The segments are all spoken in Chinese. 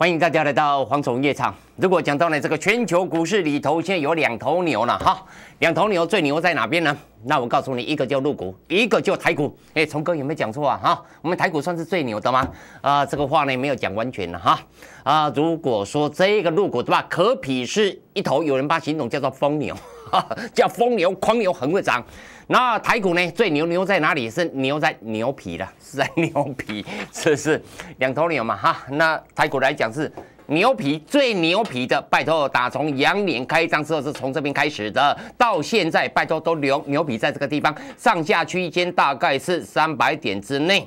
欢迎大家来到黄虫夜场。如果讲到了这个全球股市里头，现在有两头牛了哈，两头牛最牛在哪边呢？那我告诉你，一个叫陆股，一个叫台股。哎，崇哥有没有讲错啊？哈，我们台股算是最牛的吗？啊，这个话呢没有讲完全了哈。啊，如果说这个陆股对吧，可比是一头，有人把形种叫做疯牛。叫疯牛狂牛很会涨，那台股呢最牛牛在哪里？是牛在牛皮的，是在牛皮，这是两头牛嘛哈？那台股来讲是牛皮最牛皮的，拜托打从羊年开张之后是从这边开始的，到现在拜托都牛牛皮在这个地方上下区间大概是三百点之内。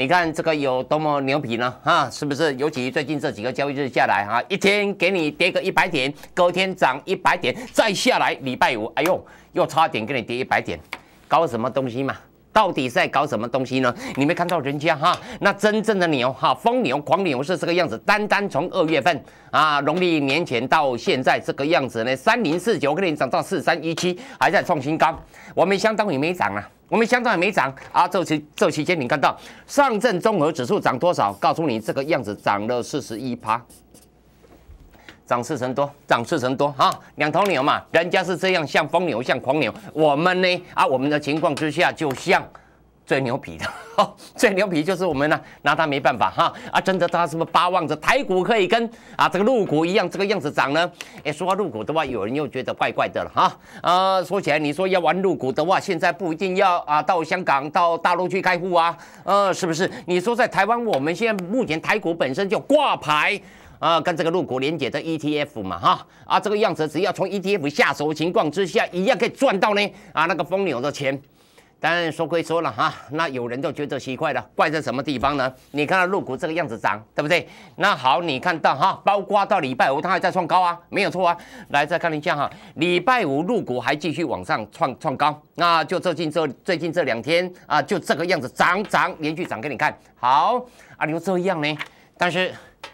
你看这个有多么牛皮呢？哈，是不是？尤其最近这几个交易日下来，哈，一天给你跌个一百点，隔天涨一百点，再下来礼拜五，哎呦，又差点给你跌一百点，搞什么东西嘛？到底在搞什么东西呢？你没看到人家哈，那真正的牛哈，疯牛、狂牛是这个样子。单单从二月份啊，农历年前到现在这个样子呢，三零四九，我跟你涨到四三一七，还在创新高，我们相当于没涨啊。我们香港还没涨啊！这期这期间，你看到上证综合指数涨多少？告诉你，这个样子涨了四十一趴，涨四成多，涨四成多啊！两头牛嘛，人家是这样，像疯牛，像狂牛，我们呢啊，我们的情况之下就像。最牛皮的，最牛皮就是我们呢，拿他没办法哈啊！真的，他是不是巴望着台股可以跟啊这个陆股一样这个样子涨呢？哎，说到陆股的话，有人又觉得怪怪的了哈啊！说起来，你说要玩陆股的话，现在不一定要啊到香港、到大陆去开户啊？呃，是不是？你说在台湾，我们现在目前台股本身就挂牌啊，跟这个入股连接的 ETF 嘛哈啊，这个样子只要从 ETF 下手情况之下，一样可以赚到呢啊那个疯牛的钱。但说归说了哈，那有人就觉得奇怪了，怪在什么地方呢？你看到入股这个样子涨，对不对？那好，你看到哈，包括到礼拜五，它还在创高啊，没有错啊。来再看一下哈，礼拜五入股还继续往上创创高，那就最近这最近这两天啊，就这个样子涨涨，连续涨给你看好啊。你说这样呢？但是。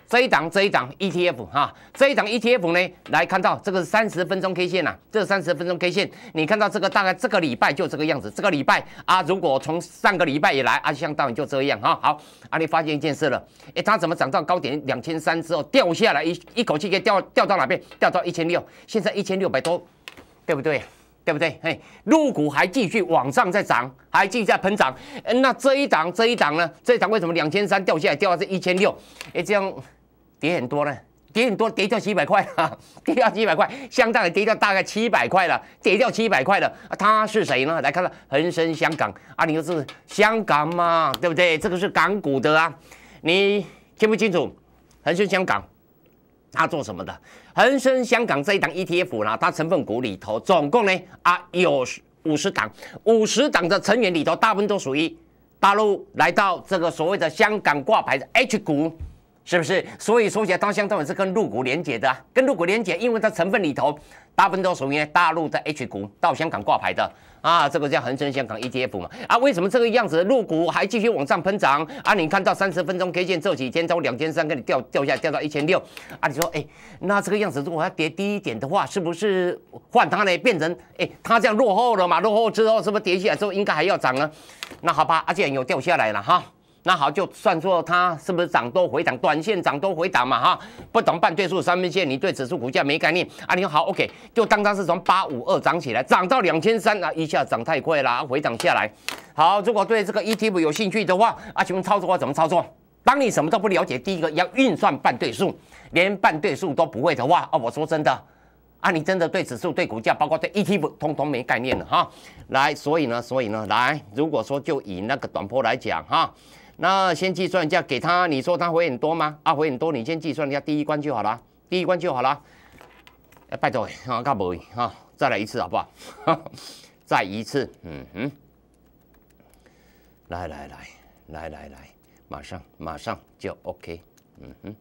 这一档这一档 ETF 哈，这一档 ETF 呢，来看到这个是三十分钟 K 线呐，这三十分钟 K 线，你看到这个大概这个礼拜就这个样子，这个礼拜啊，如果从上个礼拜以来啊，相当于就这样啊，好，阿力发现一件事了，哎，它怎么涨到高点两千三之后掉下来一一口气给掉掉到哪边？掉到一千六，现在一千六百多，对不对？对不对？嘿，入股还继续往上在涨，还继续在喷涨。那这一档、这一档呢？这一档为什么两千三掉下来，掉到这一千六？哎，这样跌很多呢，跌很多，跌掉几百块啊，跌掉几百块，相的跌掉大概七百块了，跌掉七百块了。他是谁呢？来看看恒生香港啊，你又是香港嘛，对不对？这个是港股的啊，你清不清楚？恒生香港，他做什么的？恒生香港这一档 ETF 呢，它成分股里头总共呢啊有五十档，五十档的成员里头大部分都属于大陆来到这个所谓的香港挂牌的 H 股，是不是？所以说起来，它相当于是跟陆股连接的，跟陆股连接，因为它成分里头大部分都属于大陆的 H 股到香港挂牌的。啊，这个叫恒生香港 ETF 嘛？啊，为什么这个样子入股还继续往上喷涨？啊，你看到三十分钟 K 线这几天从两千三给你掉掉下掉到一千六？啊，你说哎，那这个样子如果它跌低一点的话，是不是换它呢？变成哎，它这样落后了嘛？落后之后是不是跌下来之后应该还要涨呢？那好吧，而且又掉下来了哈。那好，就算作它是不是涨多回涨，短线涨多回涨嘛哈？不懂半对数三分线，你对指数股价没概念啊？你好，OK，就当它是从八五二涨起来，涨到两千三啊，一下涨太快了，回涨下来。好，如果对这个 ETF 有兴趣的话，啊，请问操作怎么操作？当你什么都不了解，第一个要运算半对数，连半对数都不会的话，啊，我说真的，啊，你真的对指数、对股价，包括对 ETF 通通没概念了哈。来，所以呢，所以呢，来，如果说就以那个短波来讲哈。那先计算一下给他，你说他回很多吗？啊，回很多，你先计算一下第一关就好了，第一关就好了。哎，拜托，啊，搞不会，哈，再来一次好不好？再一次，嗯哼，来来来来来来，马上马上就 OK，嗯哼。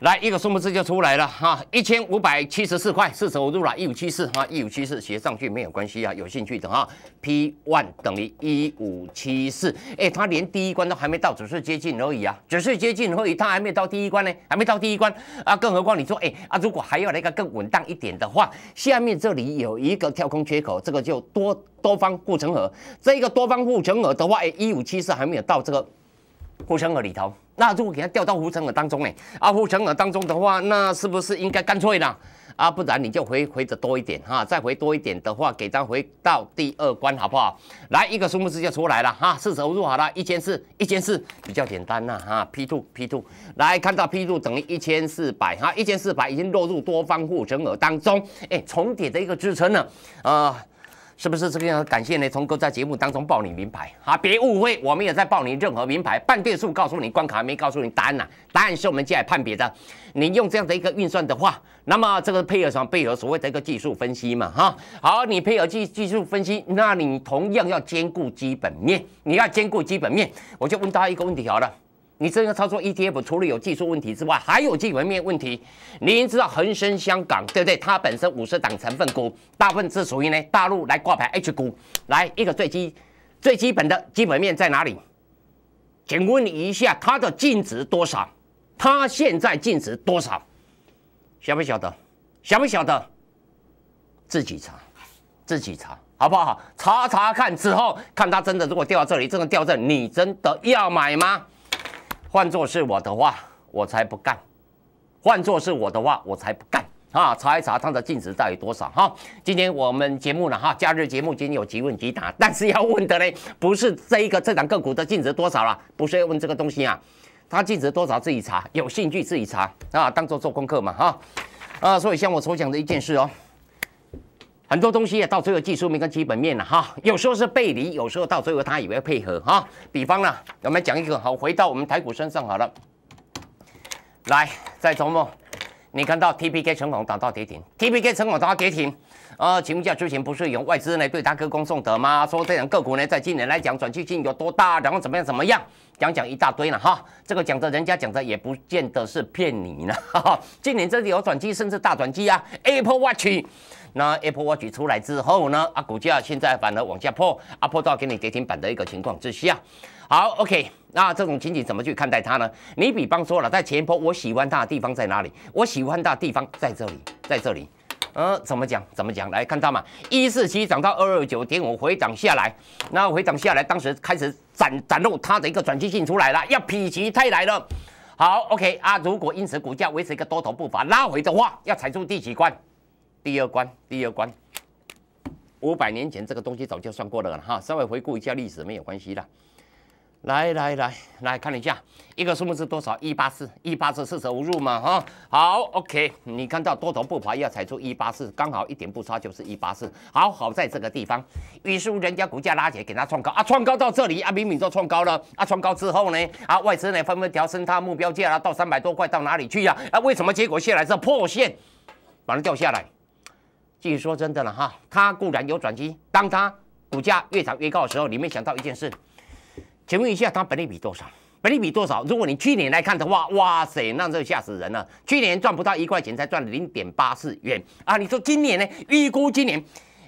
来一个数目字就出来了哈，一千五百七十四块舍五入了，一五七四哈，一五七四写上去没有关系啊，有兴趣的哈，P one 等于一五七四，哎，它连第一关都还没到，只是接近而已啊，只是接近而已，它还没到第一关呢，还没到第一关啊，更何况你说哎啊，如果还要来一个更稳当一点的话，下面这里有一个跳空缺口，这个就多多方护城河，这一个多方护城河的话，哎，一五七四还没有到这个。护城河里头，那如果给它掉到护城河当中呢？啊护城河当中的话，那是不是应该干脆呢？啊，不然你就回回的多一点哈，再回多一点的话，给它回到第二关好不好？来一个数字就出来了哈，舍五入好了，一千四，一千四比较简单呐哈，P two P two，来看到 P two 等于一千四百哈，一千四百已经落入多方护城河当中，哎，重叠的一个支撑呢，呃。是不是这个样？感谢你聪哥在节目当中报你名牌啊！别误会，我们也在报你任何名牌。半对数告诉你，关卡还没告诉你答案呢。答案是我们下来判别的。你用这样的一个运算的话，那么这个配合上配合所谓的一个技术分析嘛？哈，好，你配合技技术分析，那你同样要兼顾基本面，你要兼顾基本面。我就问大家一个问题好了。你这个操作 ETF，除了有技术问题之外，还有基本面问题。您知道恒生香港对不对？它本身五十档成分股大部分是属于呢大陆来挂牌 H 股。来一个最基最基本的基本面在哪里？请问你一下，它的净值多少？它现在净值多少？晓不晓得？晓不晓得？自己查，自己查，好不好？查查看之后，看它真的如果掉到这里，真的掉这，你真的要买吗？换做是我的话，我才不干；换做是我的话，我才不干啊！查一查它的净值到底多少哈？今天我们节目呢哈，假日节目今天有即问即答，但是要问的呢，不是这一个这档个股的净值多少了，不是要问这个东西啊？它净值多少自己查，有兴趣自己查啊，当做做功课嘛哈啊！所以像我所讲的一件事哦。很多东西啊，到最后技术面跟基本面了哈，有时候是背离，有时候到最后他以为配合哈。比方呢，我们讲一个好，回到我们台股身上好了。来，在周末，你看到 TPK 成功打到跌停，TPK 成达打跌停，啊，问一下，之前不是有外资呢对他歌功颂德吗？说这两个股呢，在今年来讲转机性有多大，然后怎么样怎么样，讲讲一大堆了哈。这个讲的，人家讲的也不见得是骗你呢。今年这里有转机，甚至大转机啊，Apple Watch。那 A p p l e Watch 出来之后呢？啊，股价现在反而往下破，啊破到给你跌停板的一个情况之下。好，OK，那这种情景怎么去看待它呢？你比方说了，在前波，我喜欢它的地方在哪里？我喜欢它的地方在这里，在这里。呃，怎么讲？怎么讲？来看到嘛，一四七涨到二二九点五，回涨下来，那回涨下来，当时开始展展露它的一个转机性出来了，要否极泰来了。好，OK，啊，如果因此股价维持一个多头步伐拉回的话，要踩住第几关？第二关，第二关，五百年前这个东西早就算过了了哈，稍微回顾一下历史没有关系的。来来来，来看一下，一个数目是多少？一八四，一八四舍五入嘛哈。好，OK，你看到多头步伐要踩出一八四，刚好一点不差就是一八四。好好在这个地方，于是人家股价拉起来，给他创高啊，创高到这里啊，明明就创高了啊，创高之后呢，啊，外资呢纷纷调升它目标价啊，到三百多块，到哪里去呀？啊，为什么结果下来是破线，把它掉下来？继续说真的了哈，它固然有转机，当它股价越涨越高的时候，你没想到一件事，请问一下它本利比多少？本利比多少？如果你去年来看的话，哇塞，那时吓死人了，去年赚不到一块钱，才赚了零点八四元啊！你说今年呢？预估今年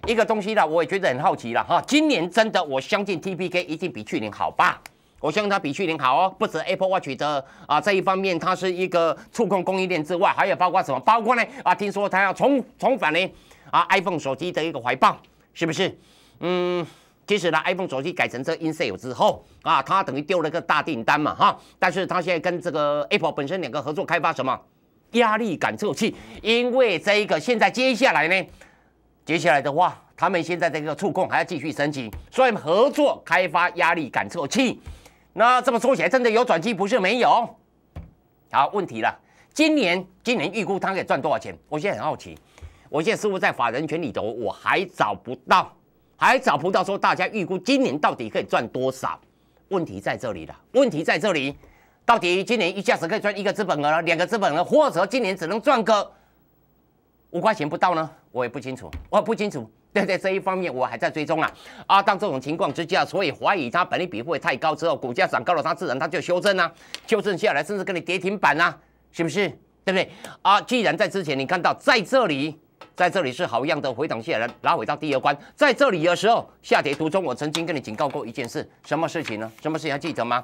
一个东西啦，我也觉得很好奇了哈。今年真的我相信 T P K 一定比去年好吧？我相信它比去年好哦。不止 Apple Watch 的啊这一方面，它是一个触控供应链之外，还有包括什么？包括呢？啊，听说它要重重返呢。啊，iPhone 手机的一个怀抱，是不是？嗯，其实呢，iPhone 手机改成这个 i n s a l 之后啊，它等于丢了个大订单嘛，哈。但是它现在跟这个 Apple 本身两个合作开发什么压力感测器？因为这个现在接下来呢，接下来的话，他们现在这个触控还要继续升级，所以合作开发压力感测器。那这么说起来，真的有转机不是没有？好，问题了，今年今年预估它可以赚多少钱？我现在很好奇。我现在似乎在法人圈里头，我还找不到，还找不到说大家预估今年到底可以赚多少？问题在这里了，问题在这里，到底今年一下子可以赚一个资本额两个资本额，或者今年只能赚个五块钱不到呢？我也不清楚，我不清楚。对在这一方面我还在追踪啊。啊，当这种情况之下，所以怀疑它本利比不会太高之后，股价涨高了，它自然它就修正啊，修正下来，甚至跟你跌停板啊，是不是？对不对？啊，既然在之前你看到在这里。在这里是好样的回档下来，拉回到第二关。在这里的时候，下跌途中我曾经跟你警告过一件事，什么事情呢？什么事情记得吗？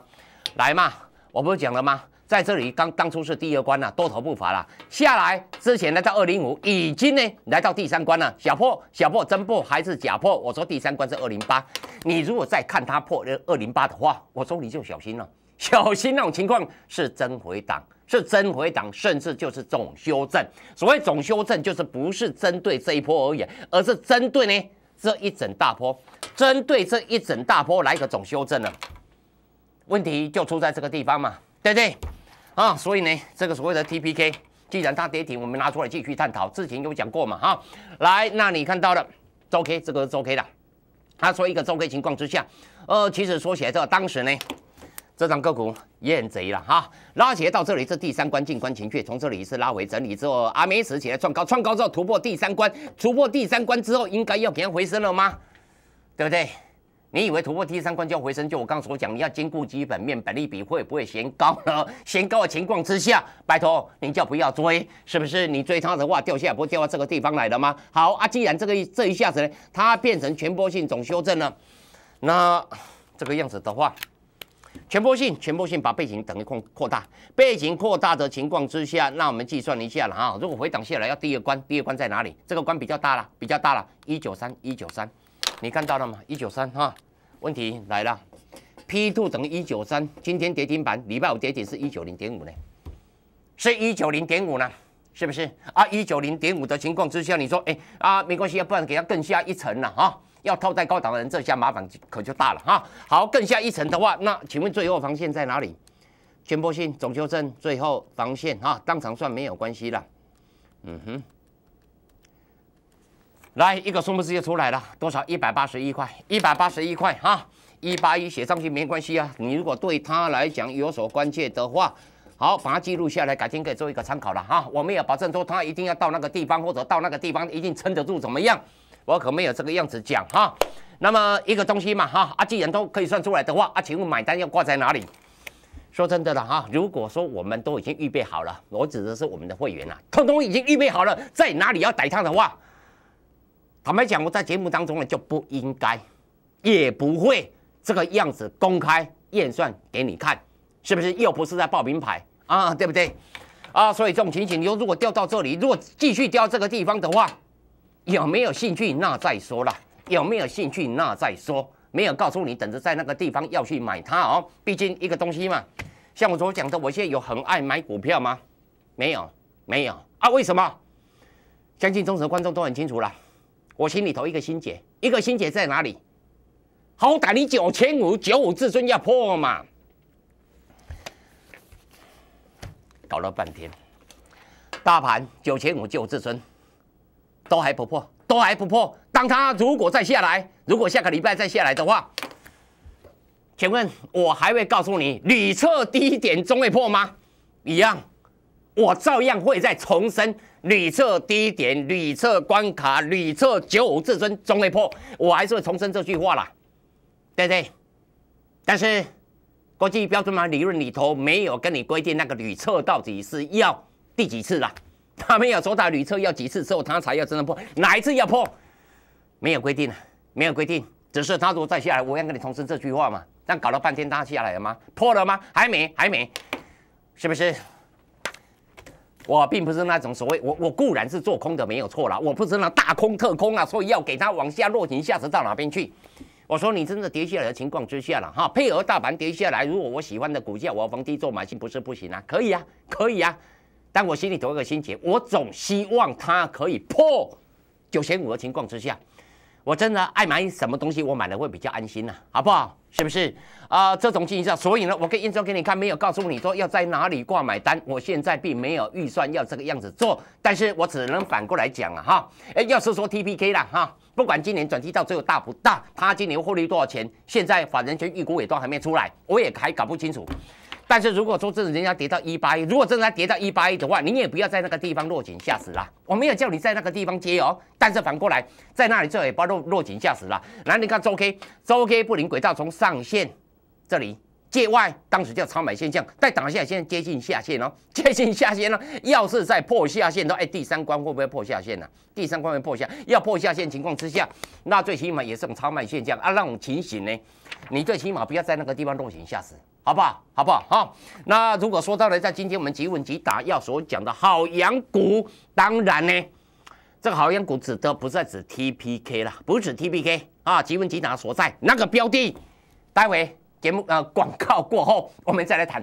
来嘛，我不是讲了吗？在这里刚当初是第二关了，多头步伐了，下来之前呢，到二零五已经呢来到第三关了，小破小破真破还是假破？我说第三关是二零八，你如果再看它破二零八的话，我说你就小心了，小心那种情况是真回档。是真回档，甚至就是总修正。所谓总修正，就是不是针对这一波而言，而是针对呢这一整大波，针对这一整大波来一个总修正了。问题就出在这个地方嘛，对不对？啊，所以呢，这个所谓的 TPK，既然它跌停，我们拿出来继续探讨。之前有讲过嘛，哈，来，那你看到了周 K，这个周 K 的，他说一个周 K 情况之下，呃，其实说起来个当时呢。这张个股也很贼了哈，拉起来到这里是第三关，近关情绪，从这里一次拉回整理之后阿梅死起来，创高，创高之后突破第三关，突破第三关之后应该要给人回升了吗？对不对？你以为突破第三关就要回升？就我刚所讲，你要兼顾基本面，本利比会不会嫌高了？嫌高的情况之下，拜托您就不要追，是不是？你追它的话掉下不掉到这个地方来了吗？好啊，既然这个这一下子呢，它变成全波性总修正了，那这个样子的话。全波性，全波性，把背景等于扩扩大。背景扩大的情况之下，那我们计算一下了啊。如果回档下来，要第二关，第二关在哪里？这个关比较大了，比较大了，一九三，一九三，你看到了吗？一九三哈，问题来了，P two 等于一九三，今天跌停板，礼拜五跌停是一九零点五呢，是一九零点五呢，是不是？啊，一九零点五的情况之下，你说，哎啊，没关系，要不然给它更下一层了啊。要套在高档的人，这下麻烦可就大了哈。好，更下一层的话，那请问最后防线在哪里？全波性总修正，最后防线哈，当场算没有关系了。嗯哼，来一个数目字就出来了，多少？一百八十一块，一百八十一块哈，一八一写上去没关系啊。你如果对他来讲有所关切的话，好，把它记录下来，改天可以做一个参考了哈。我们也保证说他一定要到那个地方，或者到那个地方一定撑得住怎么样？我可没有这个样子讲哈，那么一个东西嘛哈，啊，既然都可以算出来的话啊，请问买单要挂在哪里？说真的了哈，如果说我们都已经预备好了，我指的是我们的会员啊，通通已经预备好了，在哪里要逮摊的话，坦白讲，我在节目当中呢就不应该，也不会这个样子公开验算给你看，是不是又不是在报名牌啊，对不对？啊，所以这种情形，如果掉到这里，如果继续掉这个地方的话。有没有兴趣那再说了，有没有兴趣那再说，没有告诉你等着在那个地方要去买它哦，毕竟一个东西嘛。像我所讲的，我现在有很爱买股票吗？没有，没有啊？为什么？相信忠实观众都很清楚了。我心里头一个心结，一个心结在哪里？好歹你九千五九五至尊要破嘛，搞了半天，大盘九千五九至尊。都还不破，都还不破。当它如果再下来，如果下个礼拜再下来的话，请问我还会告诉你屡测低点终未破吗？一样，我照样会再重申屡测低点、屡测关卡、屡测九五至尊终未破，我还是会重申这句话啦，对不对？但是国际标准码理论里头没有跟你规定那个屡测到底是要第几次啦。他们有走他旅测，要几次之后他才要真的破？哪一次要破？没有规定啊，没有规定。只是他如果再下来，我要跟你重申这句话嘛。但搞了半天，他下来了吗？破了吗？还没，还没，是不是？我并不是那种所谓我我固然是做空的，没有错了。我不是那大空特空啊，所以要给他往下落井下石到哪边去？我说你真的跌下来的情况之下了哈，配合大盘跌下来，如果我喜欢的股价，我逢低做买进不是不行啊？可以啊，可以啊。但我心里头有个心结，我总希望它可以破九千五的情况之下，我真的爱买什么东西，我买了会比较安心呐，好不好？是不是？啊，这种情况下，所以呢，我跟燕庄给你看，没有告诉你说要在哪里挂买单，我现在并没有预算要这个样子做，但是我只能反过来讲了哈，哎，要是说 TPK 了哈，不管今年转机到最后大不大，它今年获利多少钱，现在法人权预估也都还没出来，我也还搞不清楚。但是如果说真的，人家跌到一八一，如果真的跌到一八一的话，你也不要在那个地方落井下石啦。我没有叫你在那个地方接哦。但是反过来，在那里做也不落落井下石啦。然后你看周 K，周 K 布林轨道从上线这里界外，当时叫超买现象，再打下，现在接近下线哦，接近下线了。要是在破下线的话，哎，第三关会不会破下线呢？第三关会破下，要破下线情况之下，那最起码也是种超买现象啊。那种情形呢，你最起码不要在那个地方落井下石。好不好？好不好？哈！那如果说到了在今天我们吉文吉达要所讲的好羊股，当然呢，这个好羊股指的不是指 TPK 了，不是指 TPK 啊，吉文吉达所在那个标的，待会节目呃广告过后，我们再来谈。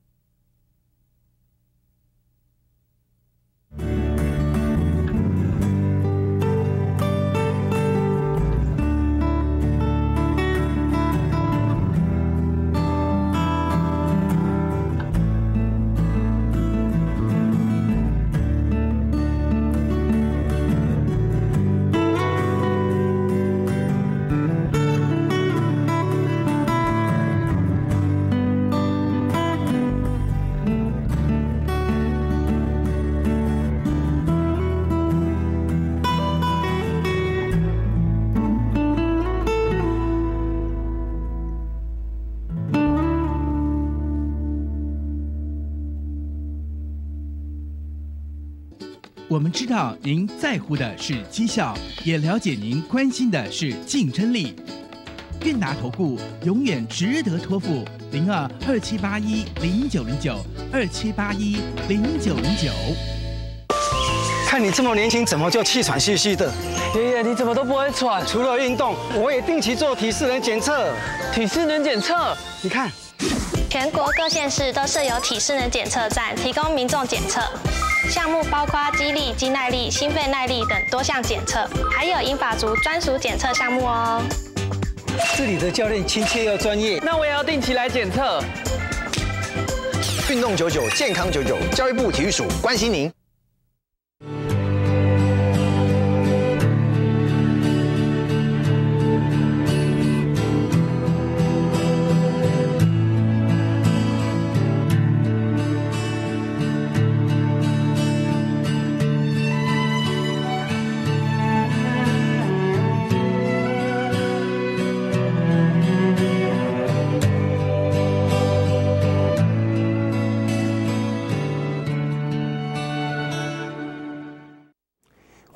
我们知道您在乎的是绩效，也了解您关心的是竞争力。韵达投顾永远值得托付。零二二七八一零九零九二七八一零九零九。看你这么年轻，怎么就气喘吁吁的？爷爷，你怎么都不会喘？除了运动，我也定期做体适能检测。体适能检测，你看。全国各县市都设有体适能检测站，提供民众检测。项目包括肌力、肌耐力、心肺耐力等多项检测，还有英法族专属检测项目哦。这里的教练亲切又专业，那我也要定期来检测。运动九九，健康九九，教育部体育署关心您。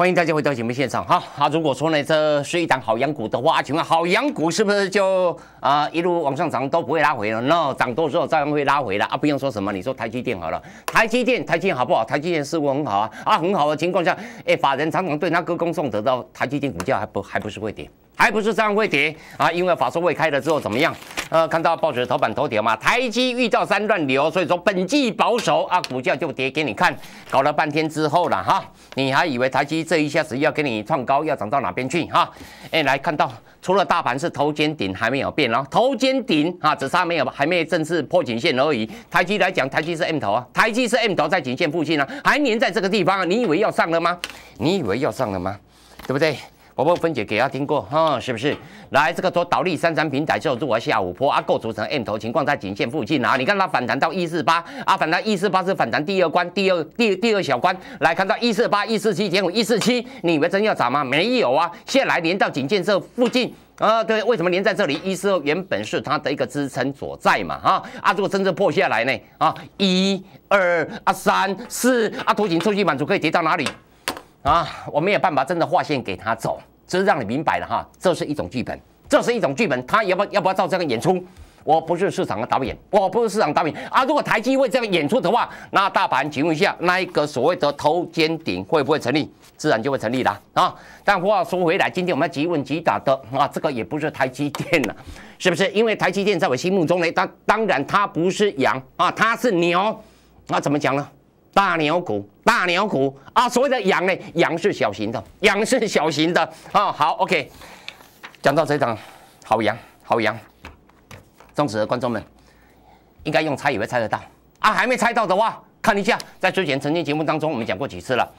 欢迎大家回到节目现场，哈啊！如果说呢，这是一档好阳股的话，请问好阳股是不是就啊一路往上涨都不会拉回了？那涨多少照样会拉回了啊！不用说什么，你说台积电好了，台积电台积电好不好？台积电似乎很好啊，啊很好的情况下，哎，法人常常对他歌功颂德的，台积电股价还不还不是会跌。还不是这样会跌啊？因为法说会开了之后怎么样？呃，看到报纸头版头条嘛，台积遇到三乱流，所以说本季保守啊，股价就跌给你看。搞了半天之后了哈，你还以为台积这一下子要给你创高，要涨到哪边去哈？哎，来看到除了大盘是头肩顶还没有变了，头肩顶啊，只差没有，还没正式破颈线而已。台积来讲，台积是 M 头啊，台积是 M 头在颈线附近啊，还黏在这个地方啊，你以为要上了吗？你以为要上了吗？对不对？我不分解给他听过，哈，是不是？来，这个说倒立三三平台之后，如果下午坡啊构筑成 M 头，情况在颈线附近啊，你看它反弹到一四八，啊，反弹一四八是反弹第二关，第二第第二小关，来看到一四八、一四七、减五、一四七，你以为真要涨吗？没有啊，现来连到颈线这附近啊，对，为什么连在这里？一四二原本是它的一个支撑所在嘛，啊，啊，如果真正破下来呢？啊，一二啊，三四啊，图形数据满足可以跌到哪里？啊，我没有办法真的划线给他走，只是让你明白了哈，这是一种剧本，这是一种剧本。他要不要不要照这个演出？我不是市场的导演，我不是市场导演啊。如果台积会这样演出的话，那大盘，请问一下，那一个所谓的头肩顶会不会成立？自然就会成立了啊。但话说回来，今天我们要急问急答的啊，这个也不是台积电了，是不是？因为台积电在我心目中呢，当当然它不是羊啊，它是牛。那怎么讲呢？大牛股，大牛股啊！所谓的羊呢？羊是小型的，羊是小型的啊。好，OK。讲到这一档，好羊，好羊。忠实的观众们，应该用猜也会猜得到啊。还没猜到的话，看一下，在之前曾经节目当中我们讲过几次了。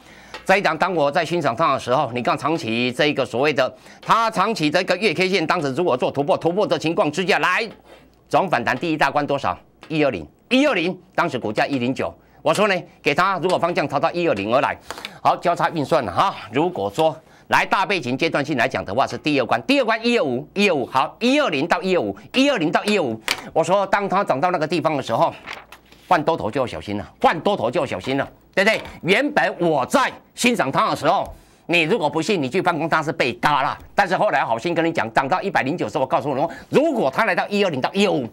这一档当我在欣赏它的时候，你刚藏起这个所谓的，他藏起这个月 K 线，当时如果做突破突破的情况之下，来总反弹第一大关多少？一二零，一二零，当时股价一零九。我说呢，给他如果方向朝到一二零而来，好交叉运算了哈。如果说来大背景阶段性来讲的话，是第二关，第二关一二五一二五好，一二零到一二五，一二零到一二五。我说，当他涨到那个地方的时候，换多头就要小心了，换多头就要小心了，对不对？原本我在欣赏他的时候，你如果不信，你去办公他是被嘎了。但是后来好心跟你讲，涨到一百零九时，我告诉你说，如果他来到一二零到一二五。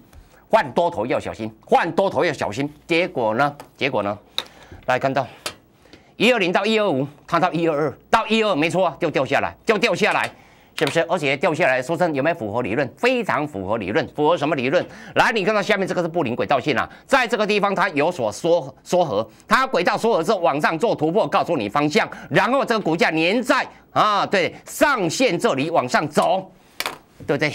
换多头要小心，换多头要小心，结果呢？结果呢？来看到，一二零到一二五，它到一二二到一二，没错，就掉下来，就掉下来，是不是？而且掉下来，说真有没有符合理论？非常符合理论，符合什么理论？来，你看到下面这个是布林轨道线啊，在这个地方它有所缩缩合，它轨道缩合之后往上做突破，告诉你方向，然后这个股价粘在啊，对，上线这里往上走，对不对？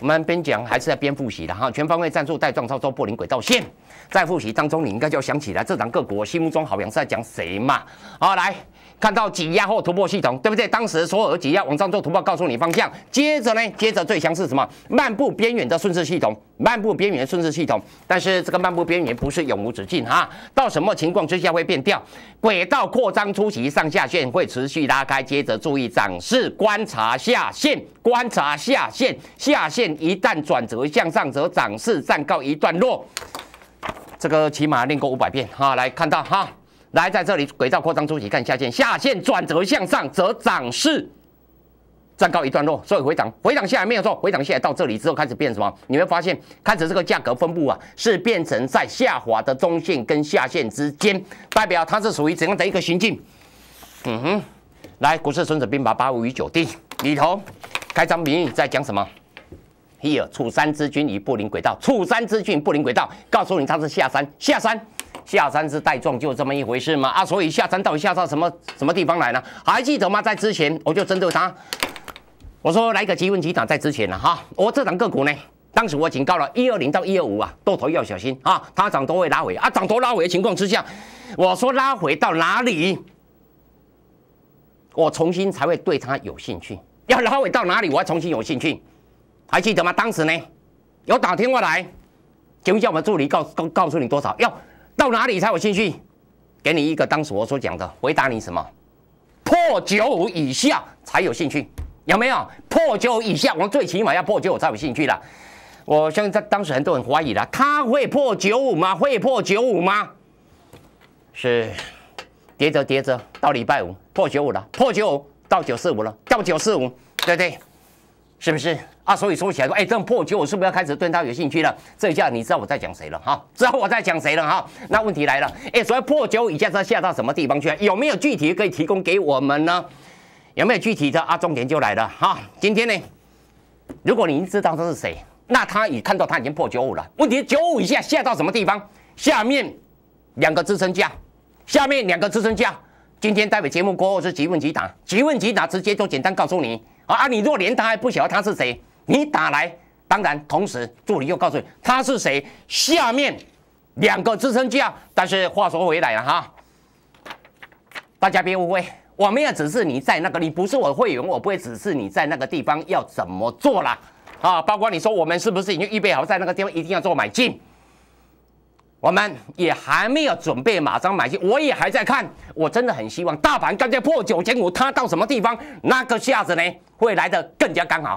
我们边讲还是在边复习的哈，全方位战术带状操作破零轨道线，在复习当中你应该就要想起来，这咱各国心目中好像是在讲谁嘛？好，来看到挤压或突破系统，对不对？当时所有挤压往上做突破，告诉你方向。接着呢，接着最强是什么？漫步边缘的顺势系统。漫步边缘顺势系统，但是这个漫步边缘不是永无止境哈，到什么情况之下会变调？轨道扩张初期，上下线会持续拉开。接着注意涨势，观察下线，观察下线下线一旦转折向上，则涨势暂告一段落。这个起码练过五百遍哈，来看到哈，来在这里轨道扩张初期看下线下线转折向上，则涨势。暂告一段落，所以回档回档下来没有错，回档来到这里之后开始变什么？你会发现开始这个价格分布啊，是变成在下滑的中线跟下线之间，代表它是属于怎样的一个行进？嗯哼，来《股市孙子兵法八五与九定》里头，开张明义在讲什么？“ e 楚山之君以不林轨道，楚山之君不林轨道，告诉你它是下山，下山，下山之带状，就这么一回事嘛啊，所以下山到底下到什么什么地方来呢？还记得吗？在之前我就针对它。我说来个急问，急长在之前了哈。我这涨个股呢，当时我警告了，一二零到一二五啊，多头要小心啊。它涨多会拉尾啊，涨多拉尾的情况之下，我说拉回到哪里，我重新才会对它有兴趣。要拉回到哪里，我要重新有兴趣。还记得吗？当时呢，有打电话来，请问一下我们助理告告告诉你多少？要到哪里才有兴趣？给你一个当时我所讲的回答，你什么？破九五以下才有兴趣。有没有破九以下？我最起码要破九，我才有兴趣了。我相信在当时很多人怀疑了：他会破九五吗？会破九五吗？是，叠着叠着到礼拜五破九五了，破九五到九四五了，到九四五，对不对？是不是啊？所以说起来说，哎，这破九，五是不是要开始对它有兴趣了？这下你知道我在讲谁了哈？知道我在讲谁了哈？那问题来了，哎，所以破九以下它下到什么地方去？有没有具体可以提供给我们呢？有没有具体的啊？重点就来了哈。今天呢，如果你知道他是谁，那他已看到他已经破九五了。问题九五以下下到什么地方？下面两个支撑价，下面两个支撑价。今天待会节目过后是即问即答，即问即答，直接就简单告诉你啊啊！你若连他还不晓得他是谁，你打来，当然同时助理又告诉你他是谁。下面两个支撑价，但是话说回来了哈，大家别误会。我没有指示你在那个，你不是我的会员，我不会指示你在那个地方要怎么做啦。啊！包括你说我们是不是已经预备好在那个地方一定要做买进？我们也还没有准备马上买进，我也还在看。我真的很希望大盘刚才破九千五，它到什么地方那个下子呢，会来的更加刚好。